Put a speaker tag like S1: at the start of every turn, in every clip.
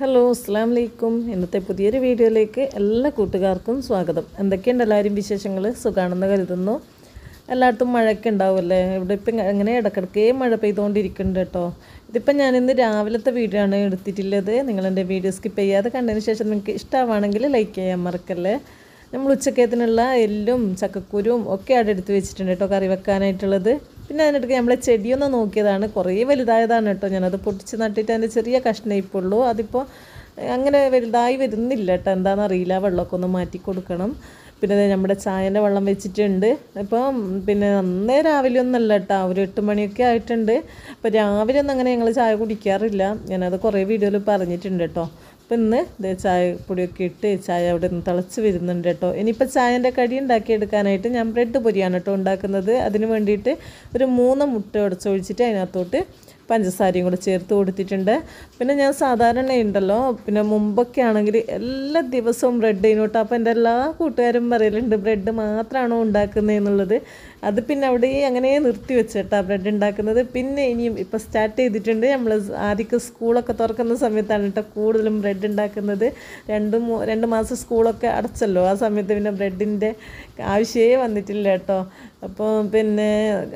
S1: hello അസ്സാം വലൈക്കും ഇന്നത്തെ പുതിയൊരു വീഡിയോയിലേക്ക് എല്ലാ കൂട്ടുകാർക്കും സ്വാഗതം എന്തൊക്കെയുണ്ട് എല്ലാവരും വിശേഷങ്ങൾ സുഖാണെന്ന് കരുതുന്നു എല്ലായിടത്തും മഴയൊക്കെ ഉണ്ടാവുമല്ലേ ഇവിടെ ഇപ്പം അങ്ങനെ ഇടക്കിടക്കേ മഴ പെയ്തുകൊണ്ടിരിക്കുന്നുണ്ട് കേട്ടോ ഇതിപ്പം ഞാനിന്ന് രാവിലത്തെ വീഡിയോ ആണ് എടുത്തിട്ടുള്ളത് നിങ്ങളെൻ്റെ വീഡിയോ സ്കിപ്പ് ചെയ്യാതെ കണ്ടതിന് ശേഷം നിങ്ങൾക്ക് ഇഷ്ടമാണെങ്കിൽ ലൈക്ക് ചെയ്യാൻ മറക്കല്ലേ നമ്മൾ ഉച്ചക്കേത്തിനുള്ള എല്ലും ചക്കക്കുരും ഒക്കെ അവിടെ എടുത്ത് വെച്ചിട്ടുണ്ട് കേട്ടോ കറി വെക്കാനായിട്ടുള്ളത് പിന്നെ അതിനിടയ്ക്ക് നമ്മളെ ചെടിയൊന്ന് നോക്കിയതാണ് കുറേ വലുതായതാണ് കേട്ടോ ഞാനത് പൊട്ടിച്ച് നട്ടിട്ട് അതിൻ്റെ ചെറിയ കഷ്ണം ഇപ്പോൾ ഉള്ളൂ അതിപ്പോൾ അങ്ങനെ വലുതായി വരുന്നില്ല കേട്ടോ എന്താണെന്നറിയില്ല വെള്ളമൊക്കെ ഒന്ന് മാറ്റി കൊടുക്കണം പിന്നെ നമ്മുടെ ചായൻ്റെ വെള്ളം വെച്ചിട്ടുണ്ട് ഇപ്പോൾ പിന്നെ അന്നേ രാവിലെ ഒന്നല്ല കേട്ടോ ഒരു എട്ട് മണിയൊക്കെ ആയിട്ടുണ്ട് അപ്പോൾ രാവിലെ ഒന്നും അങ്ങനെ ഞങ്ങൾ ചായ കുടിക്കാറില്ല ഞാനത് കുറേ വീഡിയോയിൽ പറഞ്ഞിട്ടുണ്ട് കേട്ടോ അപ്പം ഇന്ന് ഇത് പൊടിയൊക്കെ ഇട്ട് ചായ അവിടെ നിന്ന് തിളച്ച് വരുന്നുണ്ട് കേട്ടോ ഇനിയിപ്പോൾ ചായൻ്റെ കടി ഉണ്ടാക്കിയെടുക്കാനായിട്ട് ഞാൻ ബ്രെഡ് പൊരിയാണ് കേട്ടോ ഉണ്ടാക്കുന്നത് അതിന് വേണ്ടിയിട്ട് ഒരു മൂന്ന് മുട്ട ഉടച്ചൊഴിച്ചിട്ട് അതിനകത്തോട്ട് പഞ്ചസാരയും കൂടെ ചേർത്ത് കൊടുത്തിട്ടുണ്ട് പിന്നെ ഞാൻ സാധാരണ ഉണ്ടല്ലോ പിന്നെ മുമ്പൊക്കെ ആണെങ്കിൽ എല്ലാ ദിവസവും ബ്രെഡ് ചെയ്യണോട്ടോ അപ്പോൾ എൻ്റെ എല്ലാ കൂട്ടുകാരും പറയലുണ്ട് ബ്രെഡ് മാത്രമാണോ ഉണ്ടാക്കുന്നത് എന്നുള്ളത് അത് പിന്നെ അവിടെ അങ്ങനെ നിർത്തി വെച്ചിട്ടാ ബ്രെഡ് ഉണ്ടാക്കുന്നത് പിന്നെ ഇനിയും ഇപ്പം സ്റ്റാർട്ട് ചെയ്തിട്ടുണ്ട് നമ്മൾ ആദ്യമൊക്കെ സ്കൂളൊക്കെ തുറക്കുന്ന സമയത്താണ് കേട്ടോ കൂടുതലും ബ്രെഡ് ഉണ്ടാക്കുന്നത് രണ്ട് രണ്ട് മാസം സ്കൂളൊക്കെ അടച്ചല്ലോ ആ സമയത്ത് പിന്നെ ബ്രെഡിൻ്റെ ആവശ്യമേ വന്നിട്ടില്ല കേട്ടോ അപ്പോൾ പിന്നെ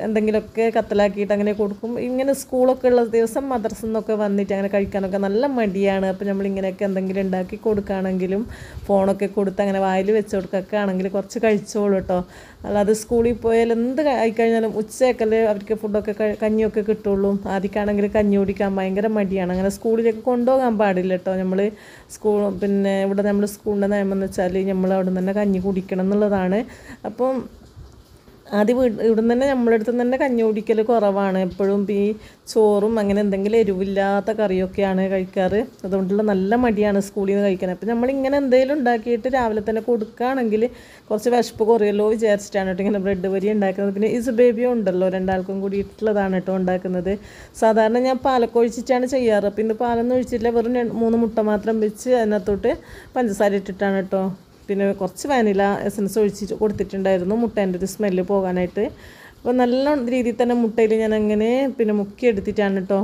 S1: എന്തെങ്കിലുമൊക്കെ കത്തലാക്കിയിട്ട് അങ്ങനെ കൊടുക്കും ഇങ്ങനെ സ്കൂളൊക്കെ ഉള്ള ദിവസം മദ്രസ നിന്നൊക്കെ വന്നിട്ട് അങ്ങനെ കഴിക്കാനൊക്കെ നല്ല മടിയാണ് അപ്പോൾ നമ്മളിങ്ങനെയൊക്കെ എന്തെങ്കിലും ഉണ്ടാക്കി കൊടുക്കുകയാണെങ്കിലും ഫോണൊക്കെ കൊടുത്ത് അങ്ങനെ വായിൽ വെച്ച് കൊടുക്കുകയൊക്കെ ആണെങ്കിൽ കുറച്ച് കഴിച്ചോളൂ കേട്ടോ അല്ലാതെ സ്കൂളിൽ പോയാൽ എന്ത് ആയിക്കഴിഞ്ഞാലും ഉച്ചയൊക്കെ അവർക്ക് ഫുഡൊക്കെ കഞ്ഞിയൊക്കെ കിട്ടുള്ളൂ ആദ്യക്കാണെങ്കിൽ കഞ്ഞി കുടിക്കാൻ ഭയങ്കര മടിയാണ് അങ്ങനെ സ്കൂളിലേക്ക് കൊണ്ടുപോകാൻ പാടില്ല കേട്ടോ നമ്മൾ സ്കൂൾ പിന്നെ ഇവിടെ നമ്മൾ സ്കൂളിൻ്റെ നിയമം എന്ന് വെച്ചാൽ നമ്മൾ അവിടെ നിന്ന് തന്നെ കഞ്ഞി കുടിക്കണം എന്നുള്ളതാണ് അപ്പം ആദ്യം ഇവിടെ നിന്ന് തന്നെ നമ്മളുടെ അടുത്ത് തന്നെ കഞ്ഞി കുടിക്കൽ കുറവാണ് എപ്പോഴും ഈ ചോറും അങ്ങനെ എന്തെങ്കിലും എരിവില്ലാത്ത കറിയൊക്കെയാണ് കഴിക്കാറ് അതുകൊണ്ടുള്ള നല്ല മടിയാണ് സ്കൂളിൽ നിന്ന് കഴിക്കാൻ അപ്പോൾ നമ്മളിങ്ങനെ എന്തെങ്കിലും ഉണ്ടാക്കിയിട്ട് രാവിലെ തന്നെ കൊടുക്കുകയാണെങ്കിൽ കുറച്ച് വിശപ്പ് കുറയല്ലോ വിചാരിച്ചിട്ടാണ് കേട്ടോ ഇങ്ങനെ ബ്രെഡ് വരി ഉണ്ടാക്കുന്നത് പിന്നെ ഇസ് ബേബിയും ഉണ്ടല്ലോ രണ്ടാൾക്കും കൂടിയിട്ടുള്ളതാണ് കേട്ടോ ഉണ്ടാക്കുന്നത് സാധാരണ ഞാൻ പാലക്കൊഴിച്ചിട്ടാണ് ചെയ്യാറ് അപ്പം ഇന്ന് പാലൊന്നും ഒഴിച്ചിട്ടില്ല വെറും മൂന്ന് മുട്ട മാത്രം വെച്ച് അതിനകത്തോട്ട് പഞ്ചസാര ഇട്ടിട്ടാണ് കേട്ടോ പിന്നെ കുറച്ച് വാനില എസൻസ് ഒഴിച്ച് കൊടുത്തിട്ടുണ്ടായിരുന്നു മുട്ടേൻ്റെ ഒരു സ്മെല്ല് പോകാനായിട്ട് അപ്പോൾ നല്ല രീതിയിൽ തന്നെ മുട്ടയിൽ ഞാൻ അങ്ങനെ പിന്നെ മുക്കി എടുത്തിട്ടാണ് കേട്ടോ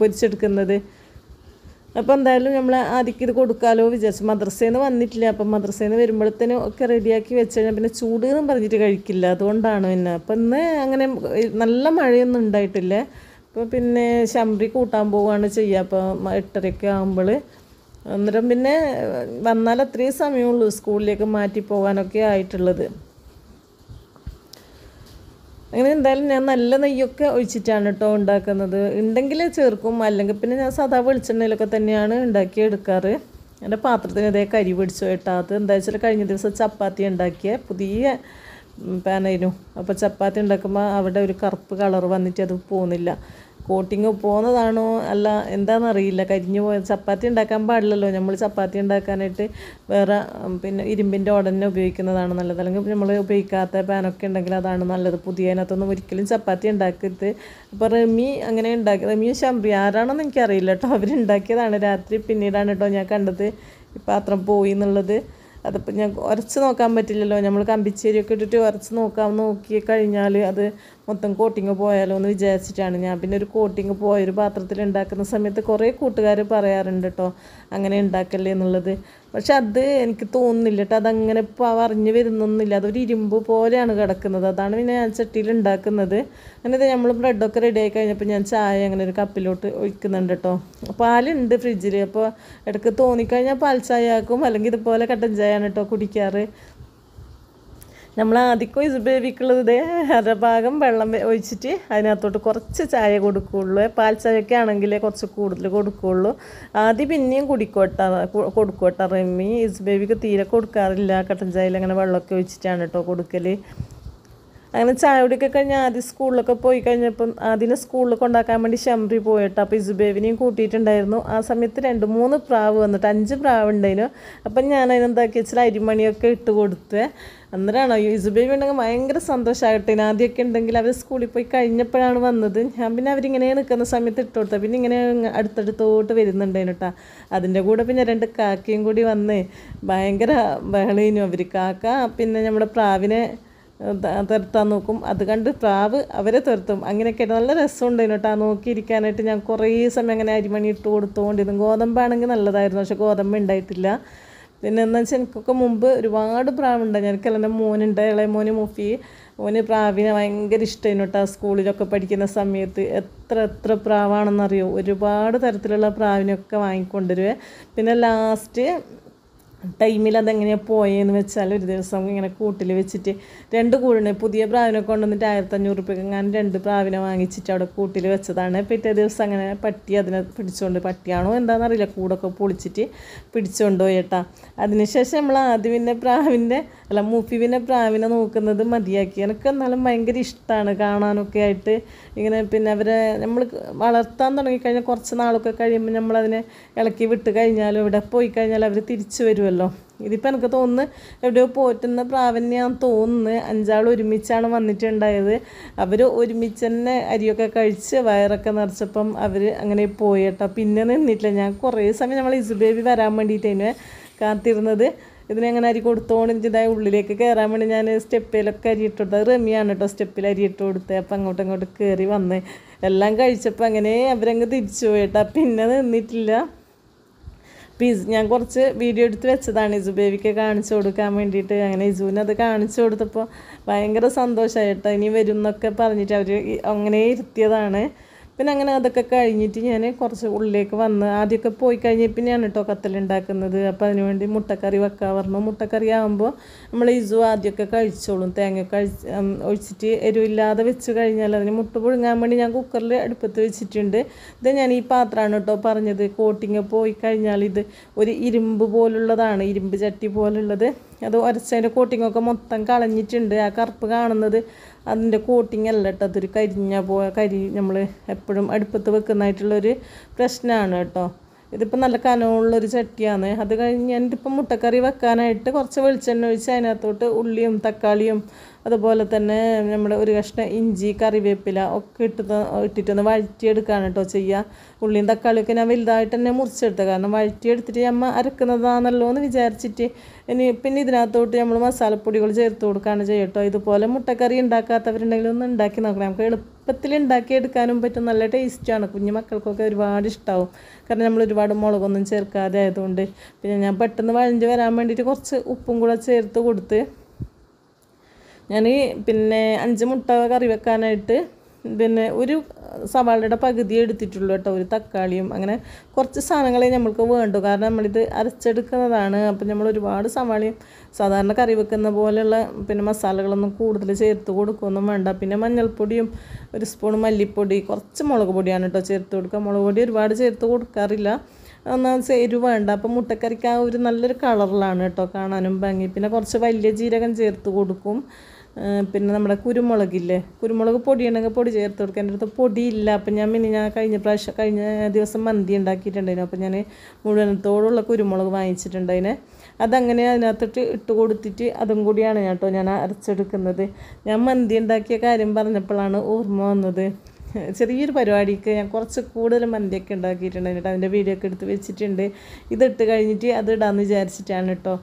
S1: പൊരിച്ചെടുക്കുന്നത് അപ്പോൾ എന്തായാലും നമ്മൾ ആദ്യം ഇത് കൊടുക്കാമല്ലോ വിചാരിച്ചു മദ്രസയിൽ നിന്ന് വന്നിട്ടില്ല അപ്പം മദ്രസയിൽ നിന്ന് വരുമ്പോഴത്തേനും ഒക്കെ റെഡിയാക്കി വെച്ച് കഴിഞ്ഞാൽ പിന്നെ ചൂട് എന്നും പറഞ്ഞിട്ട് കഴിക്കില്ല അതുകൊണ്ടാണ് പിന്നെ അപ്പം ഇന്ന് അങ്ങനെ നല്ല മഴയൊന്നും ഉണ്ടായിട്ടില്ല അപ്പോൾ പിന്നെ ശമ്പരി കൂട്ടാൻ പോവുകയാണ് ചെയ്യുക അപ്പോൾ എട്ടരയൊക്കെ ആകുമ്പോൾ അന്നേരം പിന്നെ വന്നാൽ അത്രയും സമയമുള്ളൂ സ്കൂളിലേക്ക് മാറ്റി പോകാനൊക്കെ ആയിട്ടുള്ളത് അങ്ങനെ എന്തായാലും ഞാൻ നല്ല നെയ്യൊക്കെ ഒഴിച്ചിട്ടാണ് കേട്ടോ ഉണ്ടാക്കുന്നത് ഉണ്ടെങ്കിൽ ചേർക്കും അല്ലെങ്കിൽ പിന്നെ ഞാൻ സാധാ വെളിച്ചെണ്ണയിലൊക്കെ തന്നെയാണ് ഉണ്ടാക്കിയെടുക്കാറ് എൻ്റെ പാത്രത്തിന് ഇതേ കരി പിടിച്ചു കേട്ടോ അത് എന്താ വെച്ചാൽ കഴിഞ്ഞ ദിവസം ചപ്പാത്തി ഉണ്ടാക്കിയ പുതിയ പാനായിരുന്നു അപ്പോൾ ചപ്പാത്തി ഉണ്ടാക്കുമ്പോൾ അവിടെ ഒരു കറുപ്പ് കളർ വന്നിട്ട് അത് പോകുന്നില്ല കോട്ടിങ് പോകുന്നതാണോ അല്ല എന്താണെന്നറിയില്ല കരിഞ്ഞു പോയ ചപ്പാത്തി ഉണ്ടാക്കാൻ പാടില്ലല്ലോ നമ്മൾ ചപ്പാത്തി ഉണ്ടാക്കാനായിട്ട് വേറെ പിന്നെ ഇരുമ്പിൻ്റെ ഉടനെ ഉപയോഗിക്കുന്നതാണ് നല്ലത് അല്ലെങ്കിൽ നമ്മൾ ഉപയോഗിക്കാത്ത പാനൊക്കെ ഉണ്ടെങ്കിൽ അതാണ് നല്ലത് അതിനകത്തൊന്നും ഒരിക്കലും ചപ്പാത്തി ഉണ്ടാക്കരുത് അപ്പോൾ റമി അങ്ങനെ ഉണ്ടാക്കി റമിയും ശംബ്രി ആരാണെന്ന് എനിക്കറിയില്ല കേട്ടോ അവരുണ്ടാക്കിയതാണ് രാത്രി പിന്നീടാണ് കേട്ടോ ഞാൻ കണ്ടത് ഇപ്പം പാത്രം പോയി എന്നുള്ളത് അതിപ്പോൾ ഞാൻ ഉരച്ച് നോക്കാൻ പറ്റില്ലല്ലോ നമ്മൾ കമ്പിച്ചേരിയൊക്കെ ഇട്ടിട്ട് ഉരച്ച് നോക്കാൻ നോക്കി കഴിഞ്ഞാൽ അത് മൊത്തം കോട്ടിങ് പോയാലോ എന്ന് വിചാരിച്ചിട്ടാണ് ഞാൻ പിന്നെ ഒരു കോട്ടിങ് പോയൊരു പാത്രത്തിൽ ഉണ്ടാക്കുന്ന സമയത്ത് കുറേ കൂട്ടുകാർ പറയാറുണ്ട് കേട്ടോ അങ്ങനെ ഉണ്ടാക്കല്ലേ എന്നുള്ളത് പക്ഷെ അത് എനിക്ക് തോന്നുന്നില്ല കേട്ടോ അതങ്ങനെ പറഞ്ഞ് വരുന്നൊന്നുമില്ല അതൊരു ഇരുമ്പ് പോലെയാണ് കിടക്കുന്നത് അതാണ് പിന്നെ ഞാൻ ചട്ടിയിൽ ഉണ്ടാക്കുന്നത് അങ്ങനെ നമ്മൾ ബ്രെഡൊക്കെ റെഡി ആയി കഴിഞ്ഞപ്പോൾ ഞാൻ ചായ അങ്ങനെ ഒരു കപ്പിലോട്ട് ഒഴിക്കുന്നുണ്ട് കേട്ടോ പാലുണ്ട് ഫ്രിഡ്ജിൽ അപ്പോൾ ഇടയ്ക്ക് തോന്നിക്കഴിഞ്ഞാൽ പാൽ ചായ ആക്കും അല്ലെങ്കിൽ ഇതുപോലെ കട്ടൻ ചായ ആണ് കേട്ടോ കുടിക്കാറ് നമ്മൾ ആദ്യം ഇസുബേബിക്കുള്ളത് ഇതേ അരഭാഗം വെള്ളം ഒഴിച്ചിട്ട് അതിനകത്തോട്ട് കുറച്ച് ചായ കൊടുക്കുകയുള്ളൂ പാൽ ചായയൊക്കെ ആണെങ്കിൽ കുറച്ച് കൂടുതൽ കൊടുക്കുകയുള്ളൂ ആദ്യം പിന്നെയും കുടിക്കോട്ട കൊടുക്കോട്ട റമ്മി ഇസ്ബേബിക്ക് തീരെ കൊടുക്കാറില്ല കട്ടൻ ചായയിൽ അങ്ങനെ വെള്ളമൊക്കെ ഒഴിച്ചിട്ടാണ് കേട്ടോ കൊടുക്കൽ അങ്ങനെ ചായ കുടിയൊക്കെ കഴിഞ്ഞ് ആദ്യം സ്കൂളിലൊക്കെ പോയി കഴിഞ്ഞപ്പം ആദ്യം സ്കൂളിൽ കൊണ്ടാക്കാൻ വേണ്ടി ശംറി പോയിട്ട് അപ്പോൾ ഇസുബേവിനെയും കൂട്ടിയിട്ടുണ്ടായിരുന്നു ആ സമയത്ത് രണ്ട് മൂന്ന് പ്രാവ് വന്നിട്ട് അഞ്ച് പ്രാവ് ഉണ്ടായിരുന്നു അപ്പം ഞാൻ അതിനെന്താക്കി വെച്ചാൽ അരിമണിയൊക്കെ ഇട്ട് കൊടുത്തേ അന്നേരമാണ് ഇസുബേബി ഉണ്ടെങ്കിൽ ഭയങ്കര സന്തോഷമായിട്ട് ആദ്യമൊക്കെ ഉണ്ടെങ്കിൽ അവർ സ്കൂളിൽ പോയി കഴിഞ്ഞപ്പോഴാണ് വന്നത് ഞാൻ പിന്നെ അവരിങ്ങനെ നിൽക്കുന്ന സമയത്ത് ഇട്ട് കൊടുത്തത് പിന്നെ ഇങ്ങനെ അടുത്തടുത്തോട്ട് വരുന്നുണ്ടായിരുന്നു കേട്ടോ അതിൻ്റെ കൂടെ പിന്നെ രണ്ട് കാക്കയും കൂടി വന്ന് ഭയങ്കര ബഹളീനും അവർ കാക്ക പിന്നെ നമ്മുടെ പ്രാവിനെ തുരത്താൻ നോക്കും അത് കണ്ട് പ്രാവ് അവരെ തുരത്തും അങ്ങനെയൊക്കെ നല്ല രസമുണ്ട് കേട്ടോ നോക്കിയിരിക്കാനായിട്ട് ഞാൻ കുറേ സമയം അങ്ങനെ അരിമണി ഇട്ട് കൊടുത്തുകൊണ്ടിരുന്നു ഗോതമ്പാണെങ്കിൽ നല്ലതായിരുന്നു പക്ഷെ ഗോതമ്പ് ഉണ്ടായിട്ടില്ല പിന്നെ എന്താ വെച്ചാൽ എനിക്കൊക്കെ മുമ്പ് ഒരുപാട് പ്രാവുണ്ടായി എനിക്കല്ല എൻ്റെ മോനുണ്ട് ഇളയ മോന് മുഫി മോന് പ്രാവിനെ ഭയങ്കര ഇഷ്ടമായിരുന്നു കേട്ടോ സ്കൂളിലൊക്കെ പഠിക്കുന്ന സമയത്ത് എത്ര എത്ര പ്രാവാണെന്നറിയോ ഒരുപാട് തരത്തിലുള്ള പ്രാവിനെയൊക്കെ വാങ്ങിക്കൊണ്ടുവരുവേ പിന്നെ ലാസ്റ്റ് ടൈമിൽ അതെങ്ങനെയാണ് പോയെന്ന് വെച്ചാൽ ഒരു ദിവസം ഇങ്ങനെ കൂട്ടിൽ വെച്ചിട്ട് രണ്ട് കൂടിനെ പുതിയ പ്രാവിനെ കൊണ്ടുവന്നിട്ട് ആയിരത്തഞ്ഞൂറ് റുപ്യക്ക് ഞാൻ രണ്ട് പ്രാവിനെ വാങ്ങിച്ചിട്ട് അവിടെ കൂട്ടിൽ വെച്ചതാണ് പിറ്റേ ദിവസം അങ്ങനെ പട്ടി അതിനെ പിടിച്ചുകൊണ്ട് പട്ടിയാണോ എന്താണെന്നറിയില്ല കൂടൊക്കെ പൊളിച്ചിട്ട് പിടിച്ചുകൊണ്ട് പോയേട്ടാ അതിനുശേഷം നമ്മൾ ആദ്യവിൻ്റെ പ്രാവിൻ്റെ അല്ല മൂപ്പി പിന്നെ പ്രാവിനെ നോക്കുന്നത് മതിയാക്കി എനിക്ക് എന്നാലും ഭയങ്കര ഇഷ്ടമാണ് കാണാനൊക്കെ ആയിട്ട് ഇങ്ങനെ പിന്നെ അവരെ നമ്മൾ വളർത്താൻ തുടങ്ങിക്കഴിഞ്ഞാൽ കുറച്ച് നാളൊക്കെ കഴിയുമ്പോൾ നമ്മളതിനെ ഇളക്കി വിട്ട് കഴിഞ്ഞാലും ഇവിടെ പോയി കഴിഞ്ഞാൽ അവർ തിരിച്ചു വരുമല്ലോ ഉണ്ടല്ലോ ഇതിപ്പോൾ എനിക്ക് തോന്നുന്നു എവിടെയോ പോറ്റുന്ന പ്രാവന്യാന്ന് തോന്നുന്നു അഞ്ചാൾ ഒരുമിച്ചാണ് വന്നിട്ടുണ്ടായത് അവർ ഒരുമിച്ച് തന്നെ അരിയൊക്കെ കഴിച്ച് വയറൊക്കെ നിറച്ചപ്പം അവർ അങ്ങനെ പോയി പിന്നെ നിന്നിട്ടില്ല ഞാൻ കുറേ സമയം നമ്മൾ ഇസുബേബി വരാൻ വേണ്ടിയിട്ടേനു കാത്തിരുന്നത് ഇതിനെങ്ങനെ അരി കൊടുത്തോണ്ട് എനിക്ക് ഇതായി ഉള്ളിലേക്ക് കയറാൻ വേണ്ടി ഞാൻ സ്റ്റെപ്പിലൊക്കെ അരി ഇട്ട് കൊടുത്തത് റമിയാണ് കേട്ടോ സ്റ്റെപ്പിൽ അരി ഇട്ട് കൊടുത്തത് അപ്പം അങ്ങോട്ടും ഇങ്ങോട്ട് കയറി വന്ന് എല്ലാം കഴിച്ചപ്പോൾ അങ്ങനെ അവരങ്ങ് തിരിച്ചു പോയേട്ടാ പിന്നെ നിന്നിട്ടില്ല പിസ് ഞാൻ കുറച്ച് വീഡിയോ എടുത്ത് വെച്ചതാണ് ഇസു ബേബിക്ക് കാണിച്ചു കൊടുക്കാൻ വേണ്ടിയിട്ട് അങ്ങനെ ഇസുവിന് അത് കാണിച്ചു കൊടുത്തപ്പോൾ ഭയങ്കര സന്തോഷമായിട്ടോ ഇനി വരും എന്നൊക്കെ പറഞ്ഞിട്ട് അവർ അങ്ങനെ ഇരുത്തിയതാണ് പിന്നെ അങ്ങനെ അതൊക്കെ കഴിഞ്ഞിട്ട് ഞാൻ കുറച്ച് ഉള്ളിലേക്ക് വന്ന് ആദ്യമൊക്കെ പോയി കഴിഞ്ഞ് പിന്നെയാണ് കേട്ടോ കത്തലുണ്ടാക്കുന്നത് അപ്പോൾ അതിനുവേണ്ടി മുട്ടക്കറി വെക്കാൻ പറഞ്ഞു മുട്ടക്കറി ആകുമ്പോൾ നമ്മൾ ഇസു ആദ്യമൊക്കെ കഴിച്ചോളും തേങ്ങ കഴിച്ച് ഒഴിച്ചിട്ട് എരിവില്ലാതെ വെച്ച് കഴിഞ്ഞാൽ അതിന് മുട്ട പുഴുങ്ങാൻ വേണ്ടി ഞാൻ കുക്കറിൽ അടുപ്പത്ത് വെച്ചിട്ടുണ്ട് ഇത് ഞാൻ ഈ പാത്രമാണ് കേട്ടോ പറഞ്ഞത് കോട്ടിങ് പോയി കഴിഞ്ഞാൽ ഇത് ഒരു ഇരുമ്പ് പോലുള്ളതാണ് ഇരുമ്പ് ചട്ടി പോലുള്ളത് അത് ഒരച്ചതിൻ്റെ കോട്ടിങ്ങൊക്കെ മൊത്തം കളഞ്ഞിട്ടുണ്ട് ആ കറുപ്പ് കാണുന്നത് അതിൻ്റെ കോട്ടിങ് അല്ല കേട്ടോ അതൊരു കരിഞ്ഞ പോയ കരി നമ്മൾ എപ്പോഴും അടുപ്പത്ത് വെക്കുന്നതായിട്ടുള്ളൊരു പ്രശ്നമാണ് കേട്ടോ ഇതിപ്പോൾ നല്ല കനമുള്ളൊരു ചട്ടിയാണ് അത് കഴിഞ്ഞ് ഞാനിപ്പോൾ മുട്ടക്കറി വെക്കാനായിട്ട് കുറച്ച് വെളിച്ചെണ്ണ ഒഴിച്ച് അതിനകത്തോട്ട് ഉള്ളിയും തക്കാളിയും അതുപോലെ തന്നെ നമ്മുടെ ഒരു കഷ്ണം ഇഞ്ചി കറിവേപ്പില ഒക്കെ ഇട്ട് ഇട്ടിട്ടൊന്ന് വഴറ്റിയെടുക്കുകയാണ് കേട്ടോ ചെയ്യുക ഉള്ളിയും തക്കാളിയൊക്കെ ഞാൻ വലുതായിട്ട് തന്നെ മുറിച്ചെടുത്തത് കാരണം വഴറ്റിയെടുത്തിട്ട് അമ്മ അരക്കുന്നതാണല്ലോ എന്ന് വിചാരിച്ചിട്ട് ഇനി പിന്നെ ഇതിനകത്തോട്ട് നമ്മൾ മസാലപ്പൊടികൾ ചേർത്ത് കൊടുക്കുകയാണ് ചെയ്യട്ടോ ഇതുപോലെ മുട്ടക്കറി ഉണ്ടാക്കാത്തവരുണ്ടെങ്കിൽ ഒന്ന് ഉണ്ടാക്കി നോക്കണം നമുക്ക് എളുപ്പത്തിൽ ഉണ്ടാക്കിയെടുക്കാനും പറ്റും നല്ല ടേസ്റ്റാണ് കുഞ്ഞു മക്കൾക്കൊക്കെ ഒരുപാട് ഇഷ്ടമാവും കാരണം നമ്മൾ ഒരുപാട് മുളകൊന്നും ചേർക്കാതെ ആയതുകൊണ്ട് പിന്നെ ഞാൻ പെട്ടെന്ന് വഴഞ്ഞ് വരാൻ വേണ്ടിയിട്ട് കുറച്ച് ഉപ്പും കൂടെ ചേർത്ത് കൊടുത്ത് ഞാൻ പിന്നെ അഞ്ച് മുട്ട കറി വെക്കാനായിട്ട് പിന്നെ ഒരു സവാളയുടെ പകുതി എടുത്തിട്ടുള്ളൂ കേട്ടോ ഒരു തക്കാളിയും അങ്ങനെ കുറച്ച് സാധനങ്ങളെ നമ്മൾക്ക് വേണ്ടു കാരണം നമ്മളിത് അരച്ചെടുക്കുന്നതാണ് അപ്പം നമ്മൾ ഒരുപാട് സവാളയും സാധാരണ കറി വെക്കുന്ന പോലെയുള്ള പിന്നെ മസാലകളൊന്നും കൂടുതൽ ചേർത്ത് കൊടുക്കുകയൊന്നും വേണ്ട പിന്നെ മഞ്ഞൾപ്പൊടിയും ഒരു സ്പൂൺ മല്ലിപ്പൊടി കുറച്ച് മുളക് പൊടിയാണ് കേട്ടോ ചേർത്ത് കൊടുക്കുക മുളക് പൊടി ഒരുപാട് ചേർത്ത് കൊടുക്കാറില്ല എന്നാൽ എരിവ് വേണ്ട അപ്പം മുട്ടക്കറിക്ക് ആ ഒരു നല്ലൊരു കളറിലാണ് കേട്ടോ കാണാനും ഭംഗി പിന്നെ കുറച്ച് വലിയ ജീരകം ചേർത്ത് കൊടുക്കും പിന്നെ നമ്മുടെ കുരുമുളകില്ലേ കുരുമുളക് പൊടിയുണ്ടെങ്കിൽ പൊടി ചേർത്ത് കൊടുക്കുക എൻ്റെ അടുത്ത് പൊടിയില്ല അപ്പം ഞാൻ പിന്നെ ഞാൻ കഴിഞ്ഞ പ്രാവശ്യം കഴിഞ്ഞ ദിവസം മന്തി ഉണ്ടാക്കിയിട്ടുണ്ടായിരുന്നു അപ്പം ഞാൻ മുഴുവനത്തോടുള്ള കുരുമുളക് വാങ്ങിച്ചിട്ടുണ്ടതിനെ അതങ്ങനെ അതിനകത്തിട്ട് ഇട്ട് കൊടുത്തിട്ട് അതും കൂടിയാണ് കേട്ടോ ഞാൻ അരച്ചെടുക്കുന്നത് ഞാൻ മന്തി ഉണ്ടാക്കിയ കാര്യം പറഞ്ഞപ്പോഴാണ് ഓർമ്മ വന്നത് ചെറിയൊരു പരിപാടിക്ക് ഞാൻ കുറച്ച് കൂടുതൽ മന്തിയൊക്കെ ഉണ്ടാക്കിയിട്ടുണ്ട് കേട്ടോ അതിൻ്റെ വീഡിയോ ഒക്കെ എടുത്ത് വെച്ചിട്ടുണ്ട് ഇതിട്ട് കഴിഞ്ഞിട്ട് അത് ഇടാമെന്ന് വിചാരിച്ചിട്ടാണ് കേട്ടോ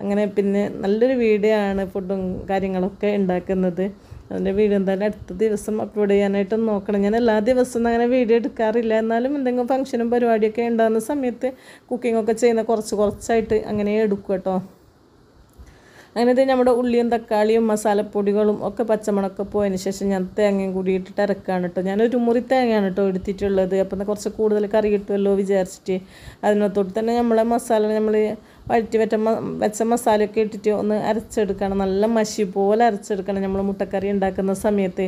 S1: അങ്ങനെ പിന്നെ നല്ലൊരു വീഡിയോ ആണ് ഫുഡും കാര്യങ്ങളൊക്കെ ഉണ്ടാക്കുന്നത് അതിൻ്റെ വീഡിയോ എന്തായാലും അടുത്ത ദിവസം അപ്ലോഡ് ചെയ്യാനായിട്ട് നോക്കണം ഞാൻ എല്ലാ ദിവസവും അങ്ങനെ വീഡിയോ എടുക്കാറില്ല എന്നാലും എന്തെങ്കിലും ഫംഗ്ഷനും പരിപാടിയൊക്കെ ഉണ്ടാകുന്ന സമയത്ത് കുക്കിംഗ് ഒക്കെ ചെയ്യുന്ന കുറച്ച് കുറച്ചായിട്ട് അങ്ങനെ എടുക്കും കേട്ടോ അങ്ങനത്തെ നമ്മുടെ ഉള്ളിയും തക്കാളിയും മസാലപ്പൊടികളും ഒക്കെ പച്ചമുളകൊക്കെ പോയതിന് ശേഷം ഞാൻ തേങ്ങയും കൂടി ഇട്ടിട്ട് ഇറക്കുകയാണ് കേട്ടോ ഞാനൊരു മുറി തേങ്ങയാണ് കേട്ടോ എടുത്തിട്ടുള്ളത് അപ്പം കുറച്ച് കൂടുതൽ കറി കിട്ടുമല്ലോ വിചാരിച്ചിട്ട് അതിനകത്തോട്ട് തന്നെ നമ്മളെ മസാല നമ്മൾ വഴറ്റി വെറ്റ വെച്ച മസാലയൊക്കെ ഇട്ടിട്ട് ഒന്ന് അരച്ചെടുക്കണം നല്ല മഷി പോലെ അരച്ചെടുക്കണം നമ്മൾ മുട്ടക്കറി ഉണ്ടാക്കുന്ന സമയത്ത്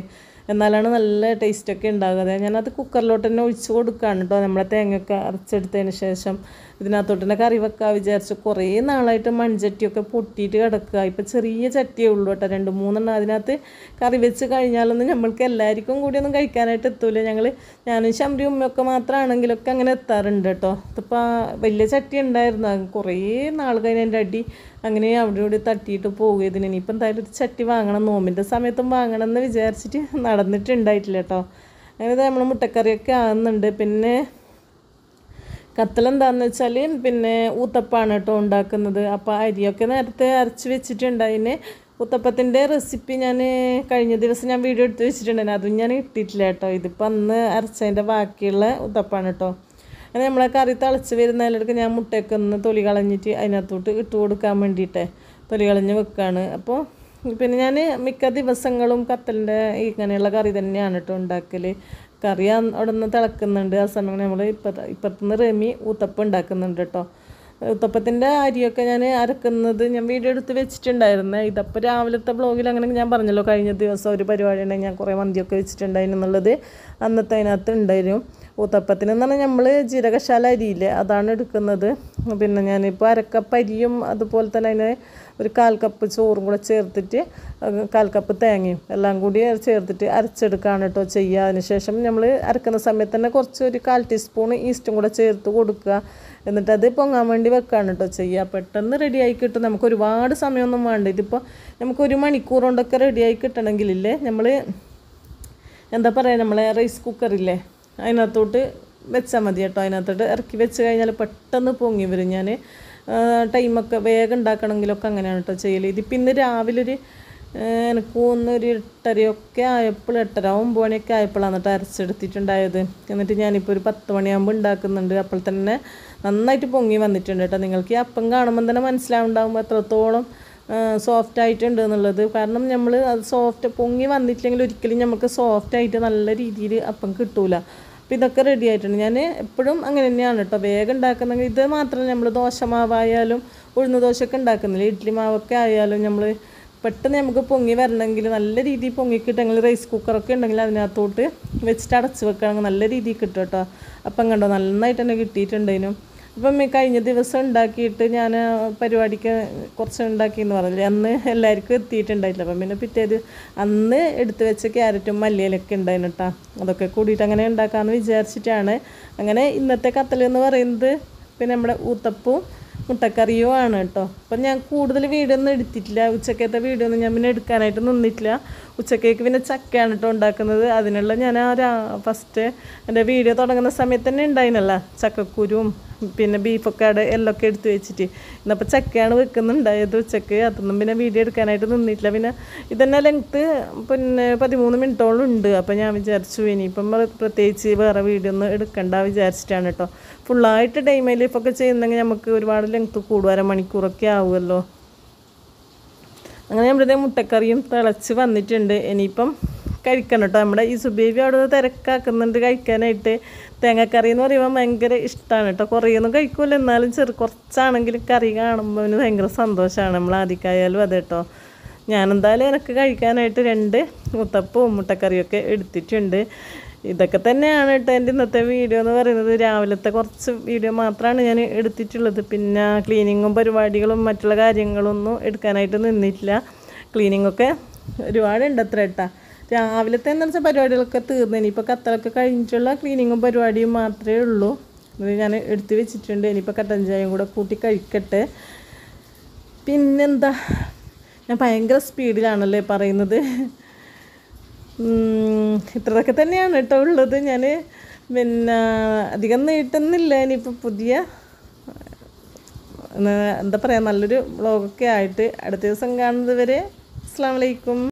S1: എന്നാലാണ് നല്ല ടേസ്റ്റൊക്കെ ഉണ്ടാകുന്നത് ഞാനത് കുക്കറിലോട്ട് തന്നെ ഒഴിച്ച് കൊടുക്കുകയാണ് കേട്ടോ നമ്മളെ തേങ്ങയൊക്കെ അരച്ചെടുത്തതിന് ശേഷം ഇതിനകത്തോട്ട് തന്നെ കറി വെക്കാൻ വിചാരിച്ച് കുറേ നാളായിട്ട് മൺചട്ടിയൊക്കെ പൊട്ടിയിട്ട് കിടക്കുക ഇപ്പം ചെറിയ ചട്ടിയേ ഉള്ളൂ കേട്ടോ രണ്ട് മൂന്നെണ്ണം അതിനകത്ത് കറി വെച്ച് കഴിഞ്ഞാലൊന്നും നമ്മൾക്ക് എല്ലാവർക്കും കൂടി ഒന്നും കഴിക്കാനായിട്ട് എത്തൂല ഞങ്ങൾ ഞാനും ശമ്പരി ഉമ്മയൊക്കെ മാത്രമാണെങ്കിലൊക്കെ അങ്ങനെ എത്താറുണ്ട് കേട്ടോ ഇതിപ്പോൾ വലിയ ചട്ടി ഉണ്ടായിരുന്നു കുറേ നാൾ കഴിഞ്ഞ് എൻ്റെ അടി അങ്ങനെ അവിടെ ഇവിടെ തട്ടിയിട്ട് പോകും ഇതിന് ഇനിയിപ്പോൾ എന്തായാലും ഒരു ചട്ടി വാങ്ങണം നോമ്പിൻ്റെ സമയത്തും വാങ്ങണം എന്ന് വിചാരിച്ചിട്ട് നടന്നിട്ടുണ്ടായിട്ടില്ല കേട്ടോ അങ്ങനെ നമ്മൾ മുട്ടക്കറിയൊക്കെ ആകുന്നുണ്ട് പിന്നെ എന്താന്ന് വെച്ചാൽ പിന്നെ ഊത്തപ്പാണ് കേട്ടോ ഉണ്ടാക്കുന്നത് അപ്പോൾ അരിയൊക്കെ നേരത്തെ അരച്ച് അതിന് ഊത്തപ്പത്തിൻ്റെ റെസിപ്പി ഞാൻ കഴിഞ്ഞ ദിവസം ഞാൻ വീഡിയോ എടുത്ത് വെച്ചിട്ടുണ്ടായിരുന്നു അതും ഞാൻ ഇട്ടിട്ടില്ല കേട്ടോ ഇതിപ്പോൾ അന്ന് അരച്ചതിൻ്റെ ബാക്കിയുള്ള ഉത്തപ്പാണ് കേട്ടോ അങ്ങനെ നമ്മളെ കറി തിളച്ച് വരുന്നതിലേക്ക് ഞാൻ മുട്ടയൊക്കെ ഒന്ന് തൊലി കളഞ്ഞിട്ട് അതിനകത്തോട്ട് ഇട്ട് കൊടുക്കാൻ വേണ്ടിയിട്ട് തൊലി കളഞ്ഞ് വെക്കുകയാണ് അപ്പോൾ പിന്നെ ഞാൻ മിക്ക ദിവസങ്ങളും കത്തലിൻ്റെ ഇങ്ങനെയുള്ള കറി തന്നെയാണ് കേട്ടോ ഉണ്ടാക്കൽ കറി അവിടെ നിന്ന് തിളക്കുന്നുണ്ട് ആ സമയം നമ്മൾ ഇപ്പുറത്ത് ഇപ്പുറത്തുനിന്ന് റെമി ഊത്തപ്പം ഉണ്ടാക്കുന്നുണ്ട് കേട്ടോ ഊത്തപ്പത്തിൻ്റെ അരിയൊക്കെ ഞാൻ അരക്കുന്നത് ഞാൻ വീഡിയോ എടുത്ത് വെച്ചിട്ടുണ്ടായിരുന്നേ ഇതപ്പോൾ രാവിലത്തെ ബ്ലോഗിൽ അങ്ങനെ ഞാൻ പറഞ്ഞല്ലോ കഴിഞ്ഞ ദിവസം ഒരു പരിപാടി ഉണ്ടെങ്കിൽ ഞാൻ കുറേ മന്തിയൊക്കെ വെച്ചിട്ടുണ്ടായിരുന്നു എന്നുള്ളത് അന്നത്തെ അതിനകത്ത് ഉണ്ടായിരുന്നു ഊത്തപ്പത്തിന് എന്ന് പറഞ്ഞാൽ നമ്മൾ ജീരകശാല അരിയില്ലേ അതാണ് എടുക്കുന്നത് പിന്നെ ഞാനിപ്പോൾ അരക്കപ്പരിയും അതുപോലെ തന്നെ അതിന് ഒരു കാൽ കപ്പ് ചോറും കൂടെ ചേർത്തിട്ട് കാൽ കപ്പ് തേങ്ങയും എല്ലാം കൂടി ചേർത്തിട്ട് അരച്ചെടുക്കുകയാണ് കേട്ടോ ചെയ്യുക അതിനുശേഷം നമ്മൾ അരക്കുന്ന സമയത്ത് തന്നെ കുറച്ച് ഒരു കാൽ ടീസ്പൂൺ ഈസ്റ്റും കൂടെ ചേർത്ത് കൊടുക്കുക എന്നിട്ട് അത് പൊങ്ങാൻ വേണ്ടി വെക്കുകയാണ് കേട്ടോ ചെയ്യുക പെട്ടെന്ന് റെഡിയായി കിട്ടും നമുക്ക് ഒരുപാട് സമയമൊന്നും വേണ്ട ഇതിപ്പോൾ നമുക്ക് ഒരു മണിക്കൂർ കൊണ്ടൊക്കെ റെഡിയായി കിട്ടണമെങ്കിലില്ലേ നമ്മൾ എന്താ പറയുക നമ്മളെ റൈസ് കുക്കറില്ലേ അതിനകത്തോട്ട് വെച്ചാൽ മതി കേട്ടോ അതിനകത്തോട്ട് ഇറക്കി വെച്ച് കഴിഞ്ഞാൽ പെട്ടെന്ന് പൊങ്ങി വരും ഞാൻ ടൈമൊക്കെ വേഗം ഉണ്ടാക്കണമെങ്കിലൊക്കെ അങ്ങനെയാണ് കേട്ടോ ചെയ്യൽ ഇതിപ്പോൾ ഇന്ന് രാവിലെ ഒരു എനിക്ക് ഒന്നൊരു എട്ടരയൊക്കെ ആയപ്പോൾ എട്ടര ഒമ്പത് ആയപ്പോഴാണ് കേട്ടോ അരച്ചെടുത്തിട്ടുണ്ടായത് എന്നിട്ട് ഞാനിപ്പോൾ ഒരു പത്ത് മണിയാകുമ്പോൾ ഉണ്ടാക്കുന്നുണ്ട് അപ്പോൾ തന്നെ നന്നായിട്ട് പൊങ്ങി വന്നിട്ടുണ്ട് കേട്ടോ നിങ്ങൾക്ക് ഈ അപ്പം കാണുമ്പോൾ തന്നെ മനസ്സിലാവുണ്ടാകുമ്പോൾ എത്രത്തോളം സോഫ്റ്റ് ആയിട്ടുണ്ട് എന്നുള്ളത് കാരണം നമ്മൾ അത് സോഫ്റ്റ് പൊങ്ങി വന്നിട്ടില്ലെങ്കിൽ ഒരിക്കലും നമുക്ക് സോഫ്റ്റ് ആയിട്ട് നല്ല രീതിയിൽ അപ്പം കിട്ടൂല അപ്പോൾ ഇതൊക്കെ റെഡി ആയിട്ടുണ്ട് ഞാൻ എപ്പോഴും അങ്ങനെ തന്നെയാണ് കേട്ടോ വേഗം ഉണ്ടാക്കുന്നെങ്കിൽ ഇത് മാത്രം നമ്മൾ ദോശ മാവായാലും ഉഴുന്ന ദോശയൊക്കെ ഉണ്ടാക്കുന്നില്ല ഇഡ്ഡലി മാവൊക്കെ ആയാലും നമ്മൾ പെട്ടെന്ന് നമുക്ക് പൊങ്ങി വരണമെങ്കിൽ നല്ല രീതിയിൽ പൊങ്ങിക്കിട്ടെങ്കിൽ റൈസ് കുക്കറൊക്കെ ഉണ്ടെങ്കിൽ അതിനകത്തോട്ട് വെച്ചിട്ട് അടച്ച് വെക്കുകയാണെങ്കിൽ നല്ല രീതിയിൽ കിട്ടും കേട്ടോ അപ്പം കണ്ടോ നന്നായിട്ട് തന്നെ കിട്ടിയിട്ടുണ്ടതിനും ഇപ്പം കഴിഞ്ഞ ദിവസം ഉണ്ടാക്കിയിട്ട് ഞാൻ പരിപാടിക്ക് കുറച്ച് ഉണ്ടാക്കി എന്ന് പറഞ്ഞില്ലേ അന്ന് എല്ലാവർക്കും എത്തിയിട്ടുണ്ടായില്ല അപ്പം പിന്നെ പിറ്റേത് അന്ന് എടുത്തു വെച്ച ക്യാരറ്റും മല്ലിയിലൊക്കെ ഉണ്ടായിരുന്നു കേട്ടോ അതൊക്കെ കൂടിയിട്ട് അങ്ങനെ ഉണ്ടാക്കാമെന്ന് വിചാരിച്ചിട്ടാണ് അങ്ങനെ ഇന്നത്തെ കത്തൽ എന്ന് പറയുന്നത് പിന്നെ നമ്മുടെ ഊത്തപ്പും മുട്ടക്കറിയും ആണ് കേട്ടോ അപ്പം ഞാൻ കൂടുതൽ വീഡിയോ ഒന്നും എടുത്തിട്ടില്ല ഉച്ചക്കത്തെ വീഡിയോ ഒന്നും ഞാൻ പിന്നെ എടുക്കാനായിട്ട് നിന്നിട്ടില്ല ഉച്ചക്കേക്ക് പിന്നെ ചക്കയാണ് കേട്ടോ ഉണ്ടാക്കുന്നത് അതിനുള്ള ഞാൻ ആ ഫസ്റ്റ് എൻ്റെ വീഡിയോ തുടങ്ങുന്ന സമയത്ത് തന്നെ ഉണ്ടായിരുന്നല്ല ചക്കക്കുരും പിന്നെ ബീഫൊക്കെ അവിടെ ഒക്കെ എടുത്തു വെച്ചിട്ട് ഇന്നപ്പോൾ ചക്കയാണ് വെക്കുന്നുണ്ടായത് ഉച്ചക്ക് അതൊന്നും പിന്നെ വീഡിയോ എടുക്കാനായിട്ട് നിന്നിട്ടില്ല പിന്നെ ഇതന്നെ ലെങ്ത്ത് പിന്നെ പതിമൂന്ന് മിനിറ്റോളം ഉണ്ട് അപ്പോൾ ഞാൻ വിചാരിച്ചു ഇനിയിപ്പം പ്രത്യേകിച്ച് വേറെ വീഡിയോ ഒന്നും എടുക്കണ്ട വിചാരിച്ചിട്ടാണ് കേട്ടോ ഫുള്ളായിട്ട് ഡൈ ലൈഫൊക്കെ ചെയ്യുന്നെങ്കിൽ നമുക്ക് ഒരുപാട് ലെങ്ത്ത് കൂടും അരമണിക്കൂറൊക്കെ ആവുമല്ലോ അങ്ങനെ നമ്മുടെ മുട്ടക്കറിയും തിളച്ച് വന്നിട്ടുണ്ട് ഇനിയിപ്പം കഴിക്കണം കേട്ടോ നമ്മുടെ ഈ സുബേബി അവിടെ നിന്ന് തിരക്കാക്കുന്നുണ്ട് കഴിക്കാനായിട്ട് തേങ്ങക്കറി എന്ന് പറയുമ്പോൾ ഭയങ്കര ഇഷ്ടമാണ് കേട്ടോ കുറേയൊന്നും കഴിക്കൂല എന്നാലും ചെറു കുറച്ചാണെങ്കിലും കറി കാണുമ്പോൾ ഭയങ്കര സന്തോഷമാണ് നമ്മൾ ആദ്യക്കായാലും അതെ കേട്ടോ ഞാനെന്തായാലും എനിക്ക് കഴിക്കാനായിട്ട് രണ്ട് മുത്തപ്പവും മുട്ടക്കറിയൊക്കെ എടുത്തിട്ടുണ്ട് ഇതൊക്കെ തന്നെയാണ് കേട്ടോ എൻ്റെ ഇന്നത്തെ വീഡിയോ എന്ന് പറയുന്നത് രാവിലത്തെ കുറച്ച് വീഡിയോ മാത്രമാണ് ഞാൻ എടുത്തിട്ടുള്ളത് പിന്നെ ക്ലീനിങ്ങും പരിപാടികളും മറ്റുള്ള കാര്യങ്ങളൊന്നും എടുക്കാനായിട്ട് നിന്നിട്ടില്ല ക്ലീനിങ്ങൊക്കെ ഒരുപാടുണ്ട് അത്ര കേട്ടാ രാവിലത്തെ എന്ന് വെച്ചാൽ പരിപാടികളൊക്കെ തീർന്നു ഇനിയിപ്പോൾ കത്തലൊക്കെ കഴിഞ്ഞിട്ടുള്ള ക്ലീനിങ്ങും പരിപാടിയും മാത്രമേ ഉള്ളൂ അത് ഞാൻ എടുത്തു വെച്ചിട്ടുണ്ട് ഇനിയിപ്പോൾ കട്ടൻ ചായയും കൂടെ കൂട്ടി കഴിക്കട്ടെ പിന്നെന്താ ഞാൻ ഭയങ്കര സ്പീഡിലാണല്ലേ പറയുന്നത് ഇത്രയൊക്കെ തന്നെയാണ് കേട്ടോ ഉള്ളത് ഞാൻ പിന്നെ അധികം നീട്ടുന്നില്ല ഇനിയിപ്പോൾ പുതിയ എന്താ പറയുക നല്ലൊരു വ്ളോഗൊക്കെ ആയിട്ട് അടുത്ത ദിവസം കാണുന്നത് വരെ അസ്സാം വലൈക്കും